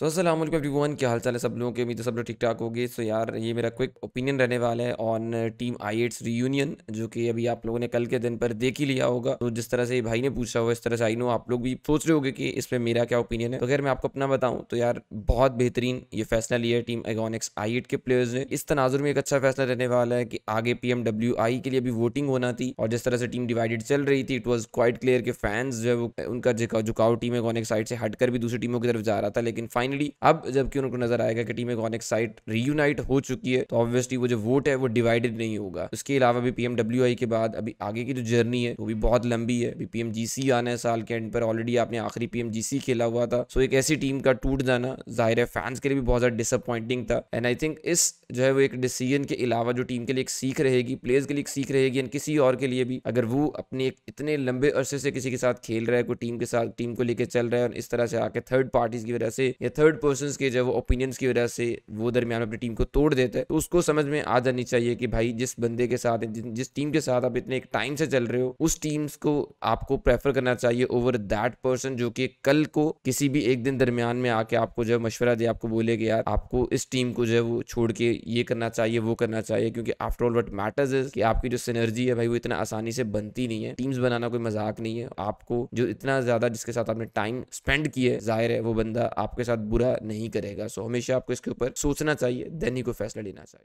सो Aslam one क्या हाल चाल है सब लोगों के उम्मीद है सब लोग ठीक ठाक गए सो so, यार ये मेरा क्विक ओपिनियन रहने वाला है on team I eights reunion जो कि अभी आप लोगों ने कल के दिन पर देख ही लिया होगा तो जिस तरह से भाई ने पूछा हुआ इस तरह से आई नो आप लोग भी सोच रहे हो कि इस पर मेरा क्या ओपिनियन है तो अगर मैं आपको अपना बताऊँ तो यार बहुत बेहतरीन ये फैसला लिया है टीम एगोनिक्स आई एट के प्लेयर्स ने इस तनाजुर में एक अच्छा फैसला रहने वाला है कि आगे पी के लिए भी वोटिंग होना थी और जिस तरह से टीम डिवाइडेड चल रही थी इट वॉज क्वाइट क्लियर के फैंस जो है उनका झुकाव टीम एगोनिक्स साइड से हटकर भी दूसरी टीमों की तरफ जा रहा था लेकिन फाइनली अब जबकि उनको नजर आएगा कि टीम इकोनिक साइट रीयूनाइट हो चुकी है तो ऑब्वियसली वो जो वोट है वो डिवाइडेड नहीं होगा उसके अलावा भी पीएमडब्ल्यू के बाद अभी आगे की जो जर्नी है वो भी बहुत लंबी है अभी पीएमजीसी आना है साल के एंड पर ऑलरेडी आपने आखिरी पीएमजीसी खेला हुआ था सो एक ऐसी टीम का टूट जाना जाहिर है फैंस के लिए भी बहुत ज्यादा डिसअपॉइंटिंग था एंड आई थिंक इस जो है वो एक डिसीजन के अलावा जो टीम के लिए एक सीख रहेगी प्लेयर्स के लिए एक सीख रहेगी एंड किसी और के लिए भी अगर वो अपने एक इतने लंबे अरसे से किसी के साथ खेल रहा है कोई टीम के साथ टीम को लेकर चल रहा है और इस तरह से आके थर्ड पार्टीज की वजह से या थर्ड पर्सन के जब ओपिनियंस की वजह से वो दरमियान अपनी टीम को तोड़ देता है तो उसको समझ में आ जानी चाहिए कि भाई जिस बंदे के साथ जिस टीम के साथ आप इतने एक टाइम से चल रहे हो उस टीम को आपको प्रेफर करना चाहिए ओवर दैट पर्सन जो कि कल को किसी भी एक दिन दरमियान में आके आपको जो मशवरा दे आपको बोले कि यार आपको इस टीम को जो है वो छोड़ के ये करना चाहिए वो करना चाहिए क्योंकि after all what matters is कि आपकी जो सिनर्जी है भाई वो इतना आसानी से बनती नहीं है टीम्स बनाना कोई मजाक नहीं है आपको जो इतना ज्यादा जिसके साथ आपने टाइम स्पेंड किया है जाहिर है वो बंदा आपके साथ बुरा नहीं करेगा सो हमेशा आपको इसके ऊपर सोचना चाहिए देन ही कोई फैसला लेना चाहिए